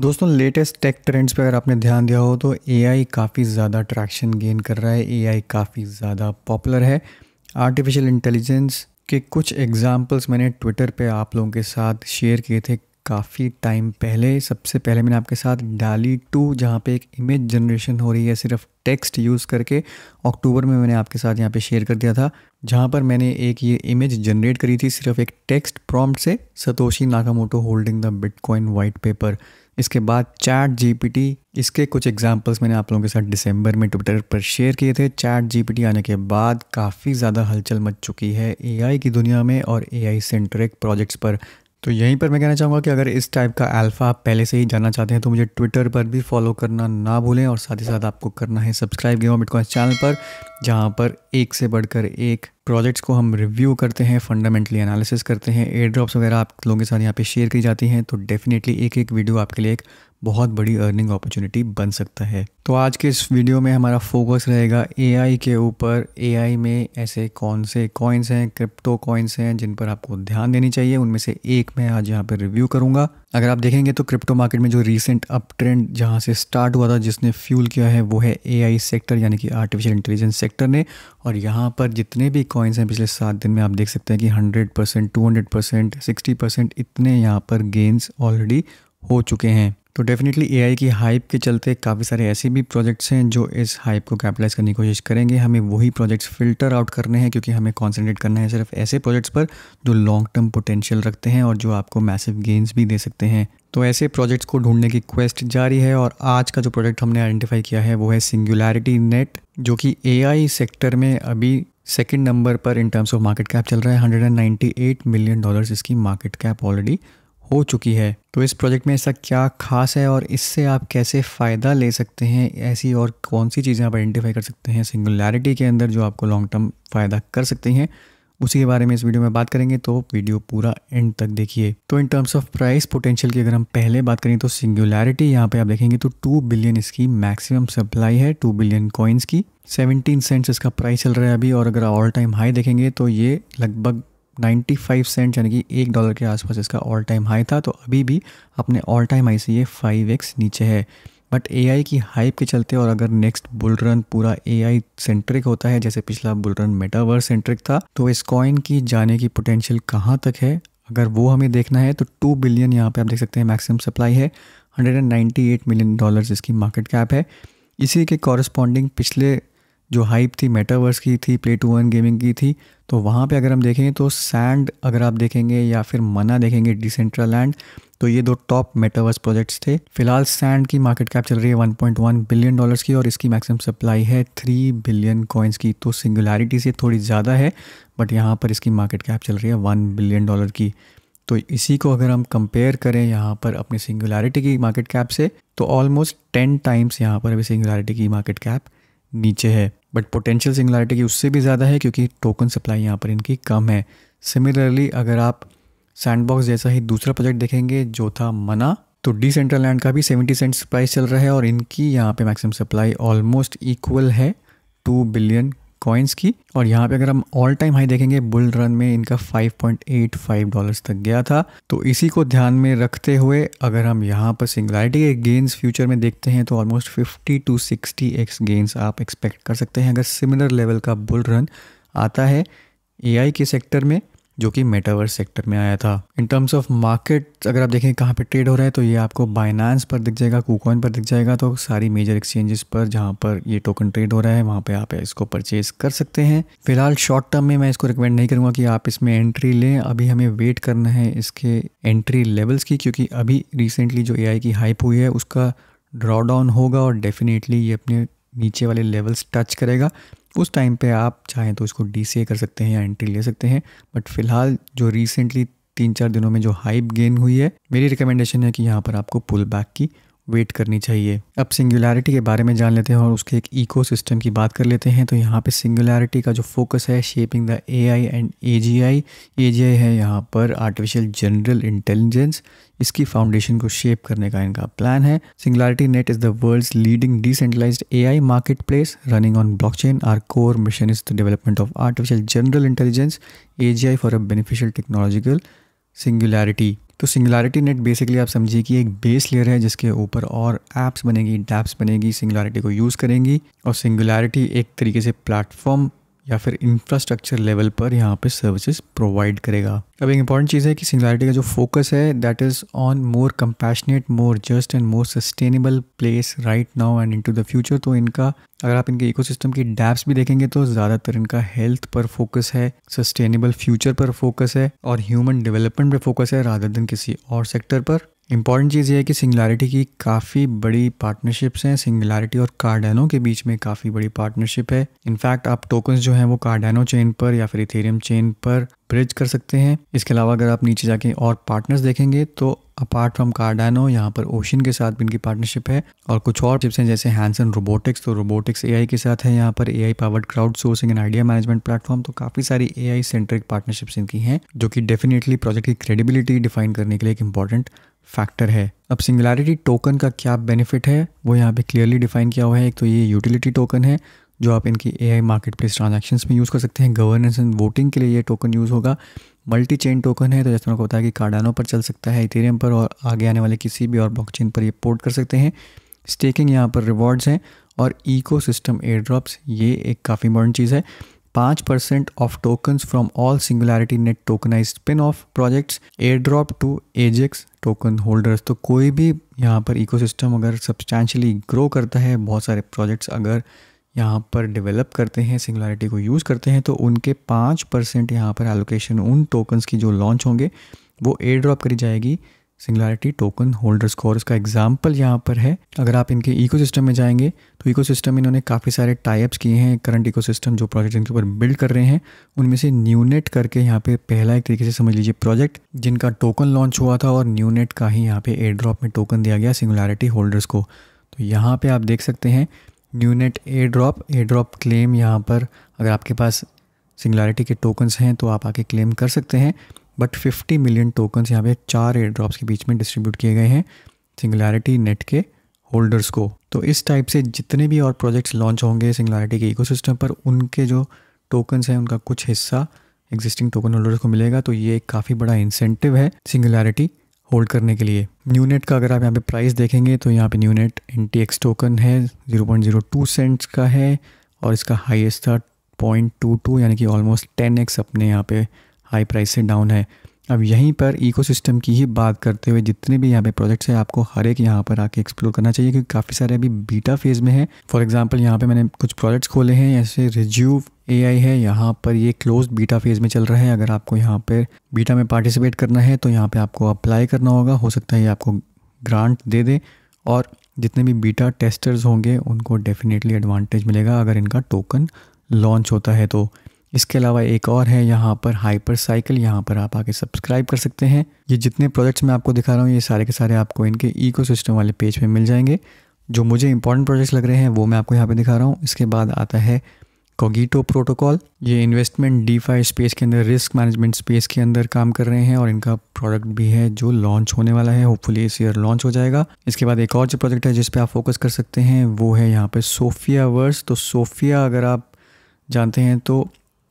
दोस्तों latest take trends पर अगर आपने ध्यान दिया हो तो एआई काफ़ी ज़्यादा ट्रैक्शन गेन कर रहा है एआई काफ़ी ज़्यादा पॉपुलर है आर्टिफिशियल इंटेलिजेंस के कुछ एग्जांपल्स मैंने ट्विटर पे आप लोगों के साथ शेयर किए थे काफ़ी टाइम पहले सबसे पहले मैंने आपके साथ डाली टू जहाँ पे एक इमेज जनरेशन हो रही है सिर्फ टेक्स्ट यूज़ करके अक्टूबर में मैंने आपके साथ यहाँ पे शेयर कर दिया था जहाँ पर मैंने एक ये इमेज जनरेट करी थी सिर्फ एक टेक्स्ट प्रॉम्प्ट से Satoshi Nakamoto holding the bitcoin white paper इसके बाद चैट जी इसके कुछ एग्जांपल्स मैंने आप लोगों के साथ दिसंबर में ट्विटर पर शेयर किए थे चैट जी आने के बाद काफ़ी ज़्यादा हलचल मच चुकी है ए की दुनिया में और आई सेंट्रिक प्रोजेक्ट्स पर तो यहीं पर मैं कहना चाहूँगा कि अगर इस टाइप का अल्फ़ा आप पहले से ही जानना चाहते हैं तो मुझे ट्विटर पर भी फॉलो करना ना भूलें और साथ ही साथ आपको करना है सब्सक्राइब गेम बिटकॉइन चैनल पर जहाँ पर एक से बढ़कर एक प्रोजेक्ट्स को हम रिव्यू करते हैं फंडामेंटली एनालिसिस करते हैं एयर ड्रॉप्स वगैरह आप लोगों के साथ यहाँ पे शेयर की जाती हैं तो डेफिनेटली एक एक वीडियो आपके लिए एक बहुत बड़ी अर्निंग अपॉर्चुनिटी बन सकता है तो आज के इस वीडियो में हमारा फोकस रहेगा ए के ऊपर ए में ऐसे कौन से कॉइन्स हैं क्रिप्टो कॉइन्स हैं जिन पर आपको ध्यान देनी चाहिए उनमें से एक मैं आज यहाँ पर रिव्यू करूँगा अगर आप देखेंगे तो क्रिप्टो मार्केट में जो रिसेंट अप ट्रेंड जहाँ से स्टार्ट हुआ था जिसने फ्यूल किया है वो है ए सेक्टर यानी कि आर्टिफिशियल इंटेलिजेंस सेक्टर ने और यहाँ पर जितने भी कॉइन्स हैं पिछले सात दिन में आप देख सकते हैं कि hundred percent two hundred percent sixty percent इतने यहाँ पर गेंस ऑलरेडी हो चुके हैं तो डेफिनेटली एआई की हाइप के चलते काफ़ी सारे ऐसे भी प्रोजेक्ट्स हैं जो इस हाइप को कैपिटलाइज करने की कोशिश करेंगे हमें वही प्रोजेक्ट्स फिल्टर आउट करने हैं क्योंकि हमें कॉन्सेंट्रेट करना है सिर्फ ऐसे प्रोजेक्ट्स पर जो लॉन्ग टर्म पोटेंशियल रखते हैं और जो आपको मैसिव गेंस भी दे सकते हैं तो ऐसे प्रोजेक्ट्स को ढूंढने की क्वेस्ट जारी है और आज का जो प्रोजेक्ट हमने आइडेंटिफाई किया है वो है सिंगुलैरिटी नेट जो कि ए सेक्टर में अभी सेकेंड नंबर पर in terms of market cap चल रहा है 198 मिलियन डॉलर्स इसकी मार्केट कैप ऑलरेडी हो चुकी है तो इस प्रोजेक्ट में ऐसा क्या खास है और इससे आप कैसे फ़ायदा ले सकते हैं ऐसी और कौन सी चीज़ें आप आइडेंटिफाई कर सकते हैं सिंगुलैरिटी के अंदर जो आपको लॉन्ग टर्म फ़ायदा कर सकती हैं उसी के बारे में इस वीडियो में बात करेंगे तो वीडियो पूरा एंड तक देखिए तो in terms of price potential की अगर हम पहले बात करें तो सिंगुलैरिटी यहाँ पे आप देखेंगे तो टू बिलियन इसकी मैक्सिमम सप्लाई है टू बिलियन कॉइन्स की 17 सेंट्स इसका प्राइस चल रहा है अभी और अगर ऑल टाइम हाई देखेंगे तो ये लगभग 95 सेंट यानी कि एक डॉलर के आसपास इसका ऑल टाइम हाई था तो अभी भी अपने ऑल टाइम हाई से ये 5x नीचे है बट ए की हाइप के चलते और अगर नेक्स्ट बुल रन पूरा ए सेंट्रिक होता है जैसे पिछला बुल रन मेटावर्स सेंट्रिक था तो इस कॉइन की जाने की पोटेंशियल कहाँ तक है अगर वो हमें देखना है तो टू बिलियन यहाँ पे आप देख सकते हैं मैक्सिमम सप्लाई है 198 मिलियन डॉलर्स इसकी मार्केट कैप है इसी के कॉरस्पॉन्डिंग पिछले जो हाइप थी मेटावर्स की थी प्ले टू वन गेमिंग की थी तो वहाँ पे अगर हम देखेंगे तो सैंड अगर आप देखेंगे या फिर मना देखेंगे डिसेंट्रल लैंड तो ये दो टॉप मेटावर्स प्रोजेक्ट्स थे फिलहाल सैंड की मार्केट कैप चल रही है 1.1 बिलियन डॉलर्स की और इसकी मैक्सिमम सप्लाई है 3 बिलियन कॉइन्स की तो सिंगुलैरिटी से थोड़ी ज़्यादा है बट यहाँ पर इसकी मार्केट कैप चल रही है वन बिलियन डॉलर की तो इसी को अगर हम कंपेयर करें यहाँ पर अपने सिंगुलैरिटी की मार्केट कैप से तो ऑलमोस्ट टेन टाइम्स यहाँ पर अभी सिंगुलैरिटी की मार्केट कैप नीचे है बट पोटेंशियल सिंगुलरिटी की उससे भी ज़्यादा है क्योंकि टोकन सप्लाई यहाँ पर इनकी कम है सिमिलरली अगर आप सैंडबॉक्स जैसा ही दूसरा प्रोजेक्ट देखेंगे जो था मना तो डी सेंट्रल लैंड का भी सेवेंटी सेंट्स प्राइस चल रहा है और इनकी यहाँ पे मैक्सिमम सप्लाई ऑलमोस्ट इक्वल है टू बिलियन कॉइन्स की और यहाँ पे अगर हम ऑल टाइम हाई देखेंगे बुल रन में इनका 5.85 डॉलर्स तक गया था तो इसी को ध्यान में रखते हुए अगर हम यहाँ पर सिंगलाइटी के गेंस फ्यूचर में देखते हैं तो ऑलमोस्ट 50 टू 60 एक्स गेंस आप एक्सपेक्ट कर सकते हैं अगर सिमिलर लेवल का बुल रन आता है ए के सेक्टर में जो कि मेटावर्स सेक्टर में आया था इन टर्म्स ऑफ मार्केट अगर आप देखें कहाँ पे ट्रेड हो रहा है तो ये आपको बाइनांस पर दिख जाएगा कूकॉइन पर दिख जाएगा तो सारी मेजर एक्सचेंजेस पर जहाँ पर ये टोकन ट्रेड हो रहा है वहाँ पे आप इसको परचेज कर सकते हैं फिलहाल शॉर्ट टर्म में मैं इसको रिकमेंड नहीं करूँगा कि आप इसमें एंट्री लें अभी हमें वेट करना है इसके एंट्री लेवल्स की क्योंकि अभी रिसेंटली जो ए की हाइप हुई है उसका ड्रॉडाउन होगा और डेफिनेटली ये अपने नीचे वाले लेवल्स टच करेगा उस टाइम पे आप चाहें तो इसको डी कर सकते हैं या एंट्री ले सकते हैं बट फिलहाल जो रिसेंटली तीन चार दिनों में जो हाइप गेन हुई है मेरी रिकमेंडेशन है कि यहाँ पर आपको पुल बैक की वेट करनी चाहिए अब सिंगुलैरिटी के बारे में जान लेते हैं और उसके एक इकोसिस्टम की बात कर लेते हैं तो यहाँ पे सिंगुलैरिटी का जो फोकस है shaping the AI and AGI AGI है यहाँ पर आर्टिफिशियल जनरल इंटेलिजेंस इसकी फाउंडेशन को शेप करने का इनका प्लान है SingularityNET is the world leading decentralize AI marketplace running on blockchain our core mission is the development of artificial general intelligence AGI for a beneficial technological singularity तो SingularityNET basically आप समझिए कि एक base layer है जिसके ऊपर और apps बनेगी डैप्स बनेगी सिंगुलैरिटी को यूज़ करेंगी और सिंगुलैरिटी एक तरीके से प्लेटफॉर्म या फिर इंफ्रास्ट्रक्चर लेवल पर यहाँ पे सर्विसेज प्रोवाइड करेगा अब एक इंपॉर्टेंट चीज़ है कि सिंगुलरिटी का जो फोकस है that is on more compassionate more just and more sustainable place right now and into the future तो इनका अगर आप इनके इकोसिस्टम की डैप्स भी देखेंगे तो ज़्यादातर इनका हेल्थ पर फोकस है सस्टेनेबल फ्यूचर पर फोकस है और ह्यूमन डेवलपमेंट पर फोकस है राधर दिन किसी और सेक्टर पर इंपॉर्टेंट चीज़ ये है कि सिंगुलरिटी की काफ़ी बड़ी पार्टनरशिप्स हैं सिंगुलरिटी और कार्डेनो के बीच में काफ़ी बड़ी पार्टनरशिप है इनफैक्ट आप टोकन्स जो हैं वो कार्डेनो चेन पर या फिर इथेरियम चेन पर ब्रिज कर सकते हैं इसके अलावा अगर आप नीचे जाके और पार्टनर्स देखेंगे तो अपार्ट फ्रॉम कार्डानो यहाँ पर ओशन के साथ भी इनकी पार्टनरशिप है और कुछ और चिप्स हैं जैसे हैंसन रोबोटिक्स तो रोबोटिक्स ए के साथ है यहाँ पर A I powered crowdsourcing and idea management platform तो काफ़ी सारी ए आई सेंट्रिक पार्टनरशिप्स इनकी हैं जो कि डेफिनेटली प्रोजेक्ट की क्रेडिबिलिटी डिफाइन करने के लिए एक इंपॉर्टेंट फैक्टर है अब सिंगुलैरिटी टोकन का क्या बेनिफिट है वो यहाँ पे क्लियरली डिफाइन किया हुआ है एक तो ये यूटिलिटी टोकन है जो आप इनकी A I marketplace transaction में यूज़ कर सकते हैं गवर्नेंस एंड वोटिंग के लिए ये टोकन यूज़ होगा मल्टी चेन टोकन है तो जैसे आपको बताया कि कार्डानो पर चल सकता है इथेरियम पर और आगे आने वाले किसी भी और ब्लॉकचेन पर ये पोर्ट कर सकते हैं स्टेकिंग यहाँ पर रिवॉर्ड्स हैं और इको सिस्टम एयर ड्रॉप्स ये एक काफ़ी इंपॉर्टेंट चीज़ है पाँच percent of tokens from all SingularityNET tokenize spin off projects airdrop to AGIX token holders तो कोई भी यहाँ पर इकोसिस्टम अगर सब्सटैंशली ग्रो करता है बहुत सारे प्रोजेक्ट्स अगर यहाँ पर डेवलप करते हैं सिंगुलैरिटी को यूज़ करते हैं तो उनके पाँच परसेंट यहाँ पर एलोकेशन उन टोकन्स की जो लॉन्च होंगे वो एयर ड्रॉप करी जाएगी सिंगलैरिटी टोकन होल्डर स्कोर इसका एग्जाम्पल यहाँ पर है अगर आप इनके इको में जाएंगे तो में इन्होंने काफ़ी सारे टाइप्स किए हैं करंट सिस्टम जो प्रोजेक्ट इनके ऊपर बिल्ड कर रहे हैं उनमें से न्यूनेट करके यहाँ पे पहला एक तरीके से समझ लीजिए प्रोजेक्ट जिनका टोकन लॉन्च हुआ था और न्यूनेट का ही यहाँ पे एयर ड्रॉप में टोकन दिया गया सिंगुलरिटी होल्डर्स को तो यहाँ पर आप देख सकते हैं NuNet airdrop airdrop claim यहाँ पर अगर आपके पास सिंगुलरिटी के टोकन्स हैं तो आप आके क्लेम कर सकते हैं बट 50 मिलियन टोकन्स यहाँ पे चार एयर ड्रॉप्स के बीच में डिस्ट्रीब्यूट किए गए हैं सिंगुलैरिटी नेट के होल्डर्स को तो इस टाइप से जितने भी और प्रोजेक्ट्स लॉन्च होंगे सिंगुलैरिटी के इकोसिस्टम पर उनके जो टोकन्स हैं उनका कुछ हिस्सा एग्जिस्टिंग टोकन होल्डर्स को मिलेगा तो ये एक काफ़ी बड़ा इंसेंटिव है सिंगुलैरिटी होल्ड करने के लिए न्यूनेट का अगर आप यहाँ पे प्राइस देखेंगे तो यहाँ पे NuNet N T X token है 0.02 सेंट्स का है और इसका हाईएस्ट था 0.22 यानी कि ऑलमोस्ट 10x अपने यहाँ पे हाई प्राइस से डाउन है अब यहीं पर इकोसिस्टम की ही बात करते हुए जितने भी यहाँ पे प्रोजेक्ट्स हैं आपको हर एक यहाँ पर आके एक्सप्लोर करना चाहिए क्योंकि काफ़ी सारे अभी बीटा फेज़ में हैं फॉर एग्जांपल यहाँ पे मैंने कुछ प्रोजेक्ट्स खोले हैं जैसे रिज्यूव एआई है यहाँ पर ये क्लोज बीटा फेज़ में चल रहा है अगर आपको यहाँ पर बीटा में पार्टिसिपेट करना है तो यहाँ पर आपको अप्लाई करना होगा हो सकता है ये आपको ग्रांट दे दे और जितने भी बीटा टेस्टर्स होंगे उनको डेफिनेटली एडवांटेज मिलेगा अगर इनका टोकन लॉन्च होता है तो इसके अलावा एक और है यहाँ पर हाइपर साइकिल यहाँ पर आप आगे सब्सक्राइब कर सकते हैं ये जितने प्रोजेक्ट्स मैं आपको दिखा रहा हूँ ये सारे के सारे आपको इनके इको वाले पेज पे मिल जाएंगे जो मुझे इंपॉर्टेंट प्रोजेक्ट्स लग रहे हैं वो मैं आपको यहाँ पर दिखा रहा हूँ इसके बाद आता है कोगीटो प्रोटोकॉल ये इन्वेस्टमेंट डीफाई स्पेस के अंदर रिस्क मैनेजमेंट स्पेस के अंदर काम कर रहे हैं और इनका प्रोडक्ट भी है जो लॉन्च होने वाला है होपफुली इस ईयर लॉन्च हो जाएगा इसके बाद एक और जो प्रोजेक्ट है जिस पे आप फोकस कर सकते हैं वो है यहाँ पे सोफिया वर्स तो सोफिया अगर आप जानते हैं तो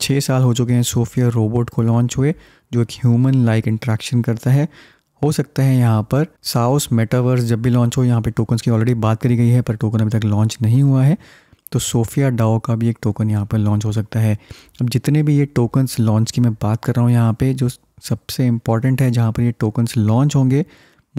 छः साल हो चुके हैं सोफिया रोबोट को लॉन्च हुए जो एक ह्यूमन लाइक इंट्रैक्शन करता है हो सकता है यहाँ पर साउस मेटावर्स जब भी लॉन्च हो यहाँ पे टोकन्स की ऑलरेडी बात करी गई है पर टोकन अभी तक लॉन्च नहीं हुआ है तो सोफिया डाओ का भी एक टोकन यहाँ पर लॉन्च हो सकता है अब जितने भी ये टोकन्स लॉन्च की मैं बात कर रहा हूँ यहाँ पे जो सबसे इम्पॉर्टेंट है जहाँ पर ये टोकन्स लॉन्च होंगे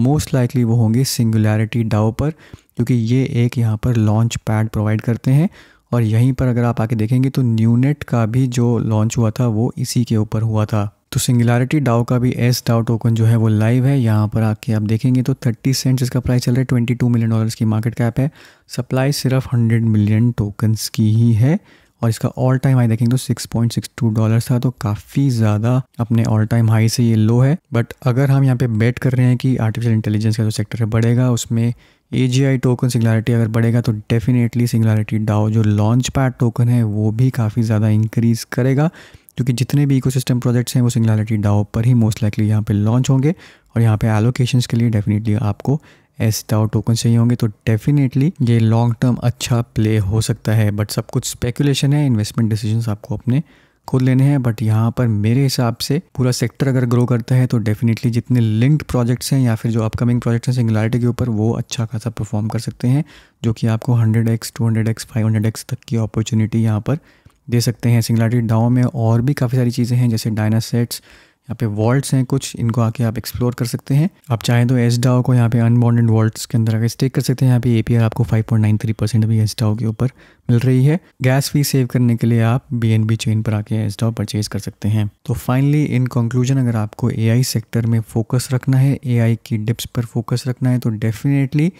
मोस्ट लाइकली वो होंगे सिंगुलैरिटी डाओ पर क्योंकि ये एक यहाँ पर लॉन्च पैड प्रोवाइड करते हैं और यहीं पर अगर आप आके देखेंगे तो न्यूनेट का भी जो लॉन्च हुआ था वो इसी के ऊपर हुआ था तो सिंगुलरिटी डाओ का भी एस डाउ टोकन जो है वो लाइव है यहाँ पर आके आप देखेंगे तो 30 सेंट इसका प्राइस चल रहा है 22 मिलियन डॉलर्स की मार्केट कैप है सप्लाई सिर्फ 100 मिलियन टोकन्स की ही है और इसका ऑल टाइम हाई देखेंगे तो 6.62 डॉलर्स था तो काफ़ी ज़्यादा अपने ऑल टाइम हाई से ये लो है बट अगर हम यहाँ पे बेट कर रहे हैं कि आर्टिफिशियल इंटेलिजेंस का जो सेक्टर है बढ़ेगा उसमें ए जी आई टोकन सिंगलारिटी अगर बढ़ेगा तो डेफिनेटली सिंगलारिटी डाओ जो लॉन्च पैड टोकन है वो भी काफ़ी ज़्यादा इंक्रीज़ करेगा क्योंकि जितने भी इकोसिस्टम प्रोजेक्ट्स हैं वो सिंगलारिटी डाओ पर ही मोस्ट लाइकली यहाँ पे लॉन्च होंगे और यहाँ पे एलोकेशन के लिए डेफिनेटली आपको एस डाओ टोकन चाहिए होंगे तो डेफिनेटली ये लॉन्ग टर्म अच्छा प्ले हो सकता है बट सब कुछ स्पेकुलेशन है इन्वेस्टमेंट डिसीजन आपको अपने खुद लेने हैं बट यहाँ पर मेरे हिसाब से पूरा सेक्टर अगर ग्रो करता है तो डेफिनेटली जितने लिंक्ड प्रोजेक्ट्स हैं या फिर जो अपकमिंग प्रोजेक्ट्स हैं सिंगुलरिटी के ऊपर वो अच्छा खासा परफॉर्म कर सकते हैं जो कि आपको 100x, 200x, 500x तक की अपॉर्चुनिटी यहाँ पर दे सकते हैं सिंगुलरिटी डाओ में और भी काफ़ी सारी चीज़ें हैं जैसे डायनासेट्स यहाँ पे वॉल्ट्स हैं कुछ इनको आके आप एक्सप्लोर कर सकते हैं आप चाहें तो एस डाओ को यहाँ पे अनबॉन्डेड वॉल्ट्स के अंदर आगे स्टेक कर सकते हैं यहाँ पे ए आपको 5.93 परसेंट भी एस डाओ के ऊपर मिल रही है गैस फी सेव करने के लिए आप बी एन बी चेन पर आके एस डाओ परचेज कर सकते हैं तो फाइनली इन कंक्लूजन अगर आपको ए सेक्टर में फोकस रखना है ए की डिप्स पर फोकस रखना है तो डेफिनेटली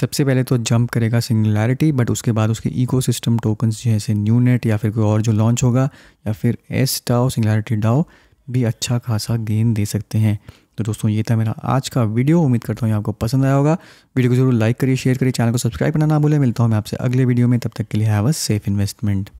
सबसे पहले तो जंप करेगा सिंगुलैरिटी बट उसके बाद उसके इकोसिस्टम टोकन्स जैसे न्यू नेट या फिर कोई और जो लॉन्च होगा या फिर एस डाओ सिंगुलैरिटी डाओ भी अच्छा खासा गेंद दे सकते हैं तो दोस्तों ये था मेरा आज का वीडियो उम्मीद करता हूँ आपको पसंद आया होगा वीडियो को जरूर लाइक करिए शेयर करिए चैनल को सब्सक्राइब करना ना भूलें मिलता हूँ मैं आपसे अगले वीडियो में तब तक के लिए हैव अ सेफ इन्वेस्टमेंट